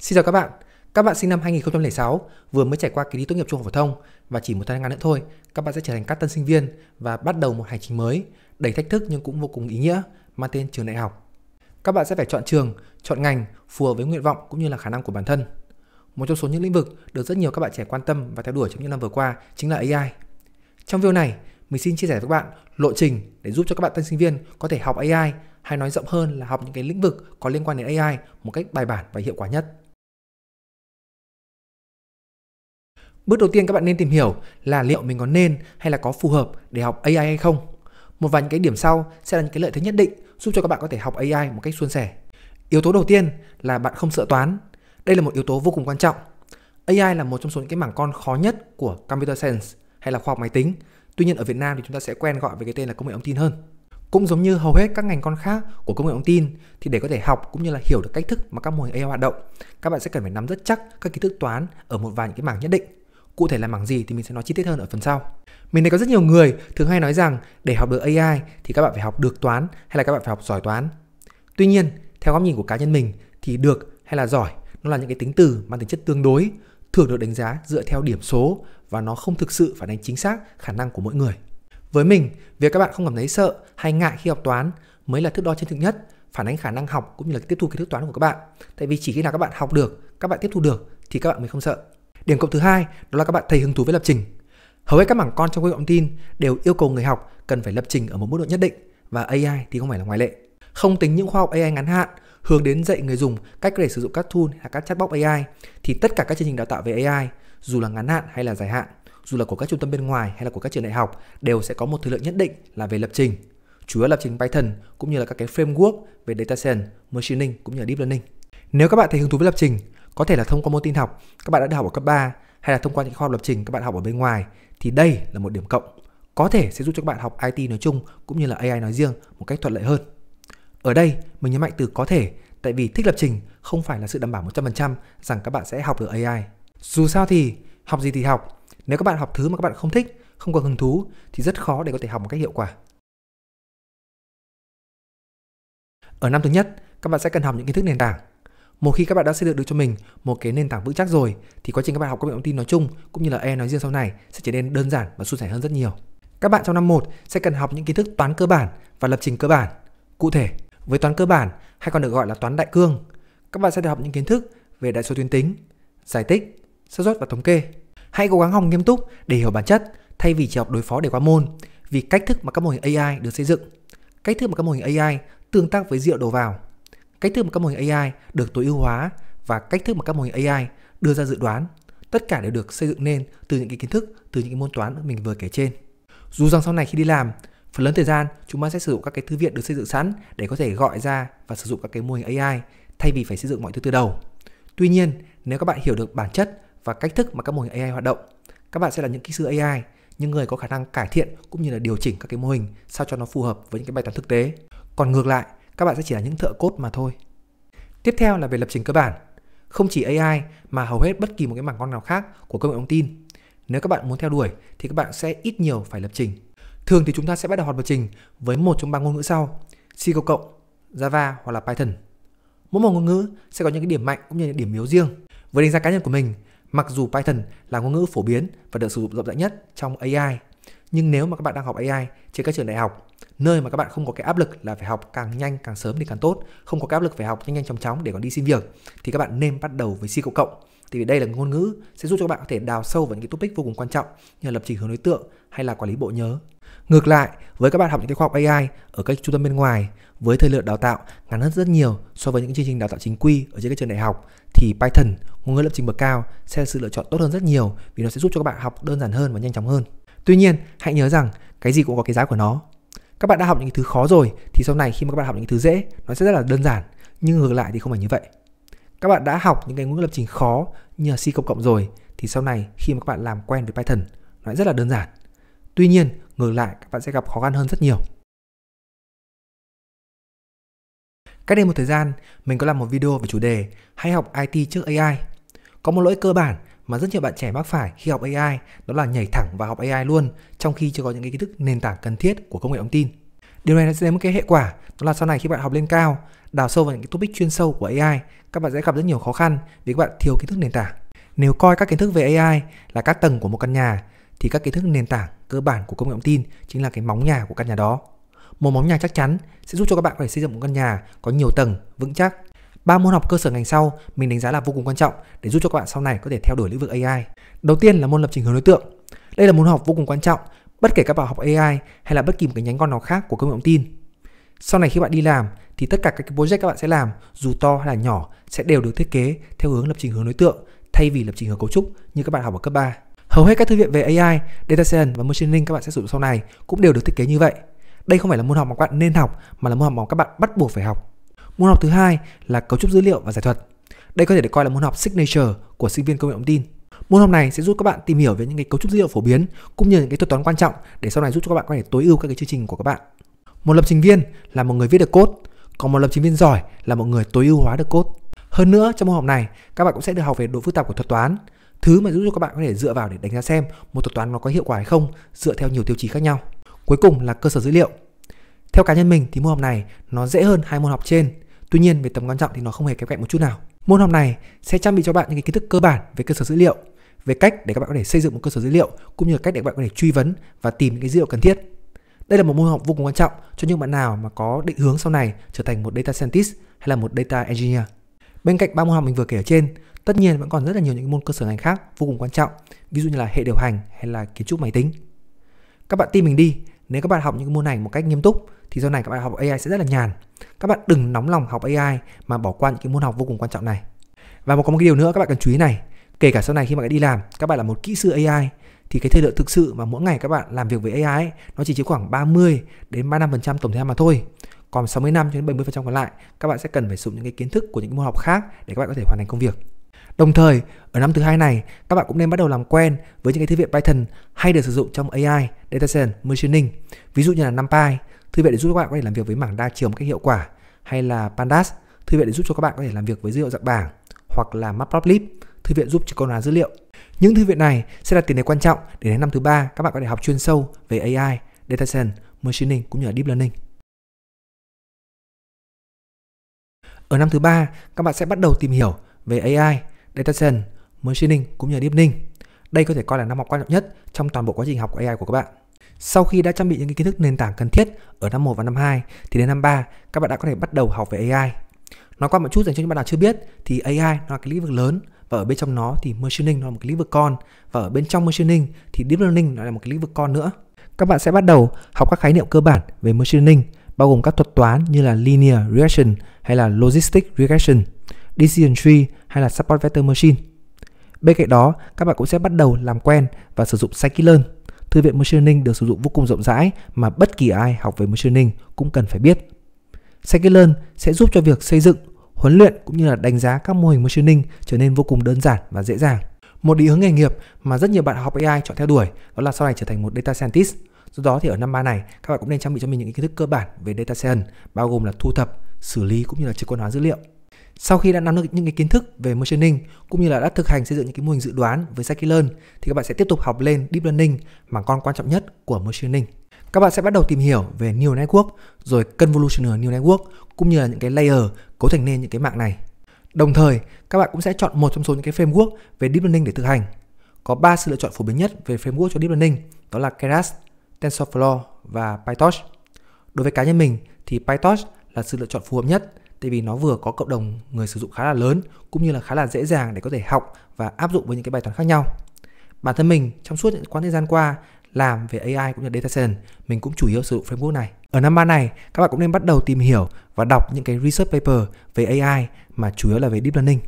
Xin chào các bạn, các bạn sinh năm 2006 vừa mới trải qua kỳ thi tốt nghiệp trung học phổ thông và chỉ một tháng ngắn nữa thôi, các bạn sẽ trở thành các tân sinh viên và bắt đầu một hành trình mới, đầy thách thức nhưng cũng vô cùng ý nghĩa, mang tên trường đại học. Các bạn sẽ phải chọn trường, chọn ngành phù hợp với nguyện vọng cũng như là khả năng của bản thân. Một trong số những lĩnh vực được rất nhiều các bạn trẻ quan tâm và theo đuổi trong những năm vừa qua chính là AI. Trong video này, mình xin chia sẻ với các bạn lộ trình để giúp cho các bạn tân sinh viên có thể học AI hay nói rộng hơn là học những cái lĩnh vực có liên quan đến AI một cách bài bản và hiệu quả nhất. Bước đầu tiên các bạn nên tìm hiểu là liệu mình có nên hay là có phù hợp để học AI hay không. Một vài những cái điểm sau sẽ là những cái lợi thế nhất định giúp cho các bạn có thể học AI một cách suôn sẻ. Yếu tố đầu tiên là bạn không sợ toán. Đây là một yếu tố vô cùng quan trọng. AI là một trong số những cái mảng con khó nhất của computer science hay là khoa học máy tính. Tuy nhiên ở Việt Nam thì chúng ta sẽ quen gọi với cái tên là công nghệ thông tin hơn. Cũng giống như hầu hết các ngành con khác của công nghệ thông tin thì để có thể học cũng như là hiểu được cách thức mà các mô hình AI hoạt động, các bạn sẽ cần phải nắm rất chắc các kiến thức toán ở một vài những cái mảng nhất định cụ thể là mảng gì thì mình sẽ nói chi tiết hơn ở phần sau mình thấy có rất nhiều người thường hay nói rằng để học được ai thì các bạn phải học được toán hay là các bạn phải học giỏi toán tuy nhiên theo góc nhìn của cá nhân mình thì được hay là giỏi nó là những cái tính từ mang tính chất tương đối thường được đánh giá dựa theo điểm số và nó không thực sự phản ánh chính xác khả năng của mỗi người với mình việc các bạn không cảm thấy sợ hay ngại khi học toán mới là thước đo chân thực nhất phản ánh khả năng học cũng như là tiếp thu kiến thức toán của các bạn tại vì chỉ khi nào các bạn học được các bạn tiếp thu được thì các bạn mới không sợ Điểm cộng thứ hai đó là các bạn thấy hứng thú với lập trình. Hầu hết các mảng con trong công nghệ thông tin đều yêu cầu người học cần phải lập trình ở một mức độ nhất định và AI thì không phải là ngoại lệ. Không tính những khoa học AI ngắn hạn hướng đến dạy người dùng cách để sử dụng các tool hay các chatbot AI thì tất cả các chương trình đào tạo về AI dù là ngắn hạn hay là dài hạn, dù là của các trung tâm bên ngoài hay là của các trường đại học đều sẽ có một thời lượng nhất định là về lập trình chủ yếu lập trình Python cũng như là các cái framework về data science, machine learning cũng như là deep learning. Nếu các bạn thấy hứng thú với lập trình, có thể là thông qua môn tin học các bạn đã được học ở cấp 3 hay là thông qua những khoa học lập trình các bạn học ở bên ngoài thì đây là một điểm cộng có thể sẽ giúp cho các bạn học IT nói chung cũng như là AI nói riêng một cách thuận lợi hơn. Ở đây mình nhấn mạnh từ có thể tại vì thích lập trình không phải là sự đảm bảo 100% rằng các bạn sẽ học được AI. Dù sao thì học gì thì học, nếu các bạn học thứ mà các bạn không thích, không có hứng thú thì rất khó để có thể học một cách hiệu quả. Ở năm thứ nhất, các bạn sẽ cần học những kiến thức nền tảng một khi các bạn đã xây dựng được cho mình một cái nền tảng vững chắc rồi thì quá trình các bạn học công nghệ thông tin nói chung cũng như là e nói riêng sau này sẽ trở nên đơn giản và suôn sẻ hơn rất nhiều. Các bạn trong năm 1 sẽ cần học những kiến thức toán cơ bản và lập trình cơ bản. Cụ thể, với toán cơ bản hay còn được gọi là toán đại cương, các bạn sẽ được học những kiến thức về đại số tuyến tính, giải tích, xác suất và thống kê. Hãy cố gắng học nghiêm túc để hiểu bản chất thay vì chỉ học đối phó để qua môn, vì cách thức mà các mô hình AI được xây dựng, cách thức mà các mô hình AI tương tác với dựa đồ vào cách thức mà các mô hình AI được tối ưu hóa và cách thức mà các mô hình AI đưa ra dự đoán, tất cả đều được xây dựng nên từ những cái kiến thức, từ những cái môn toán mình vừa kể trên. Dù rằng sau này khi đi làm, phần lớn thời gian chúng ta sẽ sử dụng các cái thư viện được xây dựng sẵn để có thể gọi ra và sử dụng các cái mô hình AI thay vì phải xây dựng mọi thứ từ đầu. Tuy nhiên, nếu các bạn hiểu được bản chất và cách thức mà các mô hình AI hoạt động, các bạn sẽ là những kỹ sư AI, những người có khả năng cải thiện cũng như là điều chỉnh các cái mô hình sao cho nó phù hợp với những cái bài toán thực tế. Còn ngược lại, các bạn sẽ chỉ là những thợ cốt mà thôi. Tiếp theo là về lập trình cơ bản. Không chỉ AI mà hầu hết bất kỳ một cái mảng con nào khác của công nghệ thông tin. Nếu các bạn muốn theo đuổi thì các bạn sẽ ít nhiều phải lập trình. Thường thì chúng ta sẽ bắt đầu học lập trình với một trong ba ngôn ngữ sau: C++, Java hoặc là Python. Mỗi một ngôn ngữ sẽ có những cái điểm mạnh cũng như những điểm yếu riêng. Với đánh giá cá nhân của mình, mặc dù Python là ngôn ngữ phổ biến và được sử dụng rộng rãi nhất trong AI, nhưng nếu mà các bạn đang học AI trên các trường đại học nơi mà các bạn không có cái áp lực là phải học càng nhanh càng sớm thì càng tốt không có cái áp lực phải học nhanh nhanh chóng chóng để còn đi xin việc thì các bạn nên bắt đầu với C cộng cộng thì đây là ngôn ngữ sẽ giúp cho các bạn có thể đào sâu vào những cái topic vô cùng quan trọng như là lập trình hướng đối tượng hay là quản lý bộ nhớ ngược lại với các bạn học những cái khoa học AI ở các trung tâm bên ngoài với thời lượng đào tạo ngắn hơn rất nhiều so với những chương trình đào tạo chính quy ở trên các trường đại học thì Python ngôn ngữ lập trình bậc cao sẽ là sự lựa chọn tốt hơn rất nhiều vì nó sẽ giúp cho các bạn học đơn giản hơn và nhanh chóng hơn Tuy nhiên, hãy nhớ rằng cái gì cũng có cái giá của nó. Các bạn đã học những cái thứ khó rồi thì sau này khi mà các bạn học những cái thứ dễ, nó sẽ rất là đơn giản, nhưng ngược lại thì không phải như vậy. Các bạn đã học những cái ngôn ngữ lập trình khó như là C cộng rồi thì sau này khi mà các bạn làm quen với Python, nó sẽ rất là đơn giản. Tuy nhiên, ngược lại các bạn sẽ gặp khó khăn hơn rất nhiều. Cách đây một thời gian, mình có làm một video về chủ đề hay học IT trước AI. Có một lỗi cơ bản mà rất nhiều bạn trẻ mắc phải khi học AI đó là nhảy thẳng vào học AI luôn trong khi chưa có những cái kiến thức nền tảng cần thiết của công nghệ thông tin. Điều này sẽ đến một cái hệ quả đó là sau này khi bạn học lên cao, đào sâu vào những cái topic chuyên sâu của AI, các bạn sẽ gặp rất nhiều khó khăn vì các bạn thiếu kiến thức nền tảng. Nếu coi các kiến thức về AI là các tầng của một căn nhà thì các kiến thức nền tảng cơ bản của công nghệ thông tin chính là cái móng nhà của căn nhà đó. Một móng nhà chắc chắn sẽ giúp cho các bạn có xây dựng một căn nhà có nhiều tầng, vững chắc ba môn học cơ sở ngành sau mình đánh giá là vô cùng quan trọng để giúp cho các bạn sau này có thể theo đuổi lĩnh vực AI. Đầu tiên là môn lập trình hướng đối tượng. Đây là môn học vô cùng quan trọng, bất kể các bạn học AI hay là bất kỳ một cái nhánh con nào khác của công nghệ thông tin. Sau này khi bạn đi làm thì tất cả các cái project các bạn sẽ làm dù to hay là nhỏ sẽ đều được thiết kế theo hướng lập trình hướng đối tượng thay vì lập trình hướng cấu trúc như các bạn học ở cấp 3. Hầu hết các thư viện về AI, data science và machine learning các bạn sẽ sử dụng sau này cũng đều được thiết kế như vậy. Đây không phải là môn học mà các bạn nên học mà là môn học mà các bạn bắt buộc phải học Môn học thứ hai là cấu trúc dữ liệu và giải thuật. Đây có thể được coi là môn học signature của sinh viên công nghệ thông tin. Môn học này sẽ giúp các bạn tìm hiểu về những cái cấu trúc dữ liệu phổ biến cũng như những cái thuật toán quan trọng để sau này giúp cho các bạn có thể tối ưu các cái chương trình của các bạn. Một lập trình viên là một người viết được code, còn một lập trình viên giỏi là một người tối ưu hóa được code. Hơn nữa trong môn học này, các bạn cũng sẽ được học về độ phức tạp của thuật toán, thứ mà giúp cho các bạn có thể dựa vào để đánh giá xem một thuật toán nó có hiệu quả hay không dựa theo nhiều tiêu chí khác nhau. Cuối cùng là cơ sở dữ liệu. Theo cá nhân mình thì môn học này nó dễ hơn hai môn học trên Tuy nhiên về tầm quan trọng thì nó không hề kém cạnh một chút nào. Môn học này sẽ trang bị cho bạn những cái kiến thức cơ bản về cơ sở dữ liệu, về cách để các bạn có thể xây dựng một cơ sở dữ liệu cũng như là cách để các bạn có thể truy vấn và tìm những cái dữ liệu cần thiết. Đây là một môn học vô cùng quan trọng cho những bạn nào mà có định hướng sau này trở thành một data scientist hay là một data engineer. Bên cạnh ba môn học mình vừa kể ở trên, tất nhiên vẫn còn rất là nhiều những môn cơ sở ngành khác vô cùng quan trọng, ví dụ như là hệ điều hành hay là kiến trúc máy tính. Các bạn tin mình đi, nếu các bạn học những môn này một cách nghiêm túc thì sau này các bạn học AI sẽ rất là nhàn. Các bạn đừng nóng lòng học AI mà bỏ qua những cái môn học vô cùng quan trọng này. Và một có một cái điều nữa các bạn cần chú ý này, kể cả sau này khi mà các đi làm, các bạn là một kỹ sư AI thì cái thời lượng thực sự mà mỗi ngày các bạn làm việc với AI ấy, nó chỉ chiếm khoảng 30 đến 35% tổng thời gian mà thôi. Còn 60 năm cho đến 70% còn lại, các bạn sẽ cần phải sử dụng những cái kiến thức của những môn học khác để các bạn có thể hoàn thành công việc. Đồng thời, ở năm thứ hai này, các bạn cũng nên bắt đầu làm quen với những cái thư viện Python hay được sử dụng trong AI, Data Science, Machine Learning. ví dụ như là NumPy thư viện để giúp các bạn có thể làm việc với mảng đa chiều một cách hiệu quả hay là pandas thư viện để giúp cho các bạn có thể làm việc với dữ liệu dạng bảng hoặc là matplotlib thư viện giúp cho con hóa dữ liệu những thư viện này sẽ là tiền đề quan trọng để đến năm thứ ba các bạn có thể học chuyên sâu về ai data science machining cũng như là deep learning Ở năm thứ ba, các bạn sẽ bắt đầu tìm hiểu về AI, data science, machining cũng như là deep learning. Đây có thể coi là năm học quan trọng nhất trong toàn bộ quá trình học AI của các bạn. Sau khi đã trang bị những kiến thức nền tảng cần thiết ở năm 1 và năm 2 thì đến năm 3 các bạn đã có thể bắt đầu học về AI. Nói qua một chút dành cho những bạn nào chưa biết thì AI nó là cái lĩnh vực lớn và ở bên trong nó thì machine learning nó là một cái lĩnh vực con và ở bên trong machine learning thì deep learning nó là một cái lĩnh vực con nữa. Các bạn sẽ bắt đầu học các khái niệm cơ bản về machine learning bao gồm các thuật toán như là linear regression hay là logistic regression, decision tree hay là support vector machine. Bên cạnh đó, các bạn cũng sẽ bắt đầu làm quen và sử dụng scikit-learn thư viện machine learning được sử dụng vô cùng rộng rãi mà bất kỳ ai học về machine learning cũng cần phải biết. Scikit-learn sẽ giúp cho việc xây dựng, huấn luyện cũng như là đánh giá các mô hình machine learning trở nên vô cùng đơn giản và dễ dàng. Một định hướng nghề nghiệp mà rất nhiều bạn học AI chọn theo đuổi đó là sau này trở thành một data scientist. Do đó thì ở năm 3 này, các bạn cũng nên trang bị cho mình những kiến thức cơ bản về data science, bao gồm là thu thập, xử lý cũng như là trực quan hóa dữ liệu. Sau khi đã nắm được những cái kiến thức về machine learning cũng như là đã thực hành xây dựng những cái mô hình dự đoán với scikit-learn thì các bạn sẽ tiếp tục học lên deep learning mảng con quan trọng nhất của machine learning. Các bạn sẽ bắt đầu tìm hiểu về neural network rồi convolutional neural network cũng như là những cái layer cấu thành nên những cái mạng này. Đồng thời, các bạn cũng sẽ chọn một trong số những cái framework về deep learning để thực hành. Có 3 sự lựa chọn phổ biến nhất về framework cho deep learning, đó là Keras, TensorFlow và PyTorch. Đối với cá nhân mình thì PyTorch là sự lựa chọn phù hợp nhất tại vì nó vừa có cộng đồng người sử dụng khá là lớn cũng như là khá là dễ dàng để có thể học và áp dụng với những cái bài toán khác nhau. Bản thân mình trong suốt những quãng thời gian qua làm về AI cũng như data science, mình cũng chủ yếu sử dụng framework này. Ở năm ba này, các bạn cũng nên bắt đầu tìm hiểu và đọc những cái research paper về AI mà chủ yếu là về deep learning.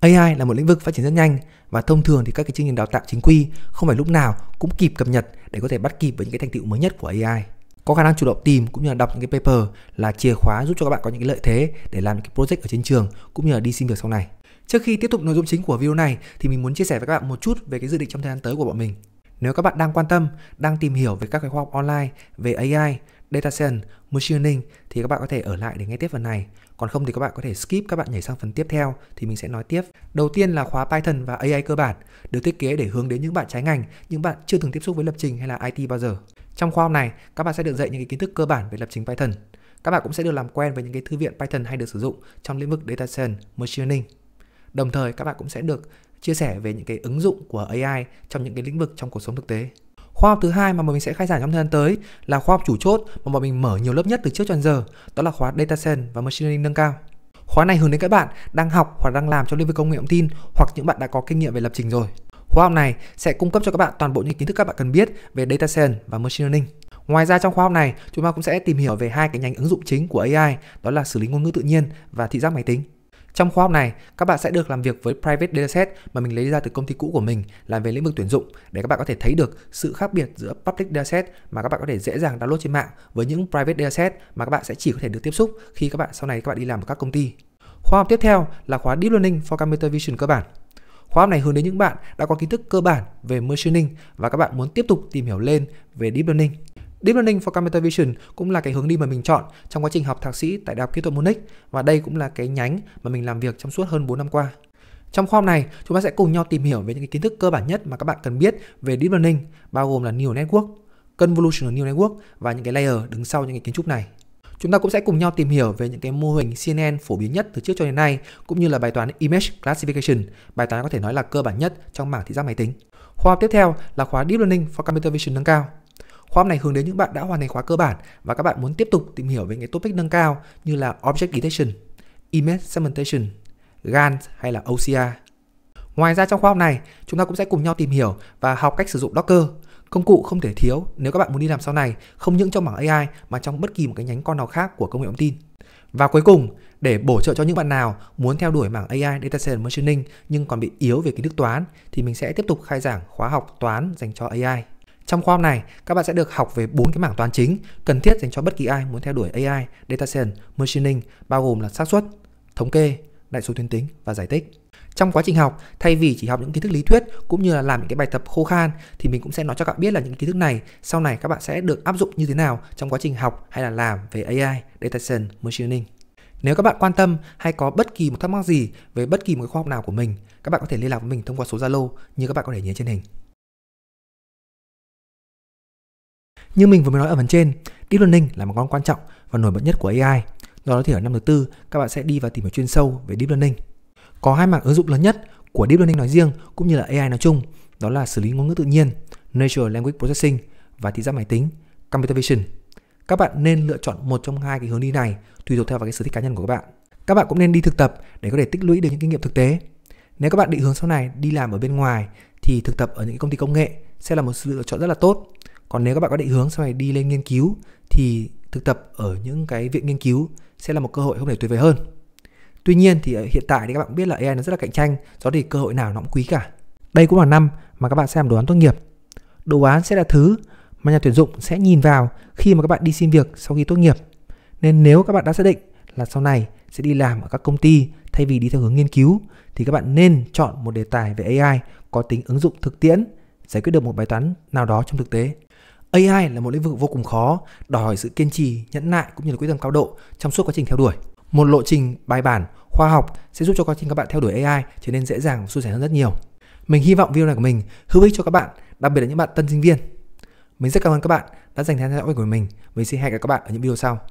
AI là một lĩnh vực phát triển rất nhanh và thông thường thì các cái chương trình đào tạo chính quy không phải lúc nào cũng kịp cập nhật để có thể bắt kịp với những cái thành tựu mới nhất của AI có khả năng chủ động tìm cũng như là đọc những cái paper là chìa khóa giúp cho các bạn có những cái lợi thế để làm những cái project ở trên trường cũng như là đi xin việc sau này. Trước khi tiếp tục nội dung chính của video này thì mình muốn chia sẻ với các bạn một chút về cái dự định trong thời gian tới của bọn mình. Nếu các bạn đang quan tâm, đang tìm hiểu về các cái khoa học online, về AI, data science, machine learning thì các bạn có thể ở lại để nghe tiếp phần này. Còn không thì các bạn có thể skip các bạn nhảy sang phần tiếp theo thì mình sẽ nói tiếp. Đầu tiên là khóa Python và AI cơ bản, được thiết kế để hướng đến những bạn trái ngành, những bạn chưa từng tiếp xúc với lập trình hay là IT bao giờ. Trong khóa học này, các bạn sẽ được dạy những cái kiến thức cơ bản về lập trình Python. Các bạn cũng sẽ được làm quen với những cái thư viện Python hay được sử dụng trong lĩnh vực Data Science, Machine Learning. Đồng thời, các bạn cũng sẽ được chia sẻ về những cái ứng dụng của AI trong những cái lĩnh vực trong cuộc sống thực tế. Khoa học thứ hai mà bọn mình sẽ khai giảng trong thời gian tới là khoa học chủ chốt mà bọn mình mở nhiều lớp nhất từ trước cho đến giờ, đó là khóa Data Science và Machine Learning nâng cao. Khóa này hướng đến các bạn đang học hoặc đang làm trong lĩnh vực công nghệ thông tin hoặc những bạn đã có kinh nghiệm về lập trình rồi. Khóa học này sẽ cung cấp cho các bạn toàn bộ những kiến thức các bạn cần biết về Data Science và Machine Learning. Ngoài ra trong khóa học này, chúng ta cũng sẽ tìm hiểu về hai cái nhánh ứng dụng chính của AI, đó là xử lý ngôn ngữ tự nhiên và thị giác máy tính. Trong khóa học này, các bạn sẽ được làm việc với private dataset mà mình lấy ra từ công ty cũ của mình làm về lĩnh vực tuyển dụng để các bạn có thể thấy được sự khác biệt giữa public dataset mà các bạn có thể dễ dàng download trên mạng với những private dataset mà các bạn sẽ chỉ có thể được tiếp xúc khi các bạn sau này các bạn đi làm ở các công ty. Khóa học tiếp theo là khóa Deep Learning for Computer Vision cơ bản. Khóa học này hướng đến những bạn đã có kiến thức cơ bản về machining và các bạn muốn tiếp tục tìm hiểu lên về deep learning. Deep Learning for Computer Vision cũng là cái hướng đi mà mình chọn trong quá trình học thạc sĩ tại Đại học Kỹ thuật Munich và đây cũng là cái nhánh mà mình làm việc trong suốt hơn 4 năm qua. Trong khoa học này, chúng ta sẽ cùng nhau tìm hiểu về những cái kiến thức cơ bản nhất mà các bạn cần biết về Deep Learning, bao gồm là Neural Network, Convolutional Neural Network và những cái layer đứng sau những cái kiến trúc này. Chúng ta cũng sẽ cùng nhau tìm hiểu về những cái mô hình CNN phổ biến nhất từ trước cho đến nay cũng như là bài toán Image Classification, bài toán có thể nói là cơ bản nhất trong mảng thị giác máy tính. Khóa học tiếp theo là khóa Deep Learning for Computer Vision nâng cao. Khóa học này hướng đến những bạn đã hoàn thành khóa cơ bản và các bạn muốn tiếp tục tìm hiểu về những topic nâng cao như là Object Detection, Image Segmentation, GAN hay là OCR. Ngoài ra trong khóa học này, chúng ta cũng sẽ cùng nhau tìm hiểu và học cách sử dụng Docker, Công cụ không thể thiếu nếu các bạn muốn đi làm sau này, không những trong mảng AI mà trong bất kỳ một cái nhánh con nào khác của công nghệ thông tin. Và cuối cùng, để bổ trợ cho những bạn nào muốn theo đuổi mảng AI Data Science Machining nhưng còn bị yếu về kiến thức toán thì mình sẽ tiếp tục khai giảng khóa học toán dành cho AI. Trong khóa học này, các bạn sẽ được học về bốn cái mảng toán chính cần thiết dành cho bất kỳ ai muốn theo đuổi AI, Data Science, Machining bao gồm là xác suất, thống kê, đại số tuyến tính và giải tích trong quá trình học thay vì chỉ học những kiến thức lý thuyết cũng như là làm những cái bài tập khô khan thì mình cũng sẽ nói cho các bạn biết là những kiến thức này sau này các bạn sẽ được áp dụng như thế nào trong quá trình học hay là làm về AI, data science, machine learning. Nếu các bạn quan tâm hay có bất kỳ một thắc mắc gì về bất kỳ một khoa học nào của mình, các bạn có thể liên lạc với mình thông qua số Zalo như các bạn có thể nhìn trên hình. Như mình vừa mới nói ở phần trên, Deep Learning là một con quan trọng và nổi bật nhất của AI. Do đó thì ở năm thứ tư, các bạn sẽ đi và tìm hiểu chuyên sâu về Deep Learning. Có hai mảng ứng dụng lớn nhất của Deep Learning nói riêng cũng như là AI nói chung, đó là xử lý ngôn ngữ tự nhiên, Natural Language Processing và thị giác máy tính, Computer Vision. Các bạn nên lựa chọn một trong hai cái hướng đi này tùy thuộc theo vào cái sở thích cá nhân của các bạn. Các bạn cũng nên đi thực tập để có thể tích lũy được những kinh nghiệm thực tế. Nếu các bạn định hướng sau này đi làm ở bên ngoài thì thực tập ở những công ty công nghệ sẽ là một sự lựa chọn rất là tốt. Còn nếu các bạn có định hướng sau này đi lên nghiên cứu thì thực tập ở những cái viện nghiên cứu sẽ là một cơ hội không thể tuyệt vời hơn. Tuy nhiên thì ờ, hiện tại thì các bạn biết là AI nó rất là cạnh tranh, do thì cơ hội nào nó cũng quý cả. Đây cũng là năm mà các bạn xem làm đồ án tốt nghiệp. Đồ án sẽ là thứ mà nhà tuyển dụng sẽ nhìn vào khi mà các bạn đi xin việc sau khi tốt nghiệp. Nên nếu các bạn đã xác định là sau này sẽ đi làm ở các công ty thay vì đi theo hướng nghiên cứu thì các bạn nên chọn một đề tài về AI có tính ứng dụng thực tiễn, giải quyết được một bài toán nào đó trong thực tế. AI là một lĩnh vực vô cùng khó, đòi hỏi sự kiên trì, nhẫn nại cũng như là quyết tâm cao độ trong suốt quá trình theo đuổi một lộ trình bài bản, khoa học sẽ giúp cho quá trình các bạn theo đuổi AI trở nên dễ dàng và suôn sẻ hơn rất nhiều. Mình hy vọng video này của mình hữu ích cho các bạn, đặc biệt là những bạn tân sinh viên. Mình rất cảm ơn các bạn đã dành thời gian theo dõi của mình. Mình xin hẹn gặp các bạn ở những video sau.